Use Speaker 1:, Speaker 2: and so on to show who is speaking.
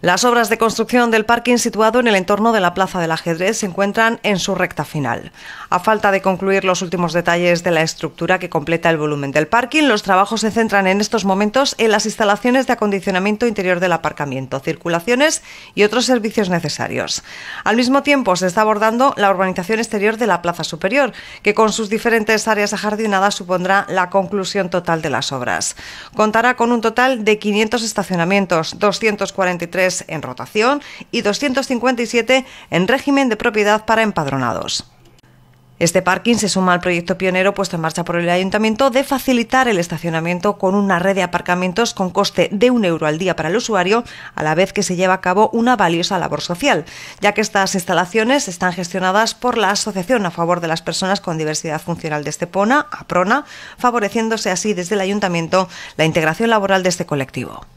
Speaker 1: Las obras de construcción del parking situado en el entorno de la Plaza del Ajedrez se encuentran en su recta final. A falta de concluir los últimos detalles de la estructura que completa el volumen del parking, los trabajos se centran en estos momentos en las instalaciones de acondicionamiento interior del aparcamiento, circulaciones y otros servicios necesarios. Al mismo tiempo, se está abordando la urbanización exterior de la Plaza Superior, que con sus diferentes áreas ajardinadas supondrá la conclusión total de las obras. Contará con un total de 500 estacionamientos, 243 en rotación y 257 en régimen de propiedad para empadronados. Este parking se suma al proyecto pionero puesto en marcha por el ayuntamiento de facilitar el estacionamiento con una red de aparcamientos con coste de un euro al día para el usuario, a la vez que se lleva a cabo una valiosa labor social, ya que estas instalaciones están gestionadas por la Asociación a favor de las personas con diversidad funcional de Estepona, APRONA, favoreciéndose así desde el ayuntamiento la integración laboral de este colectivo.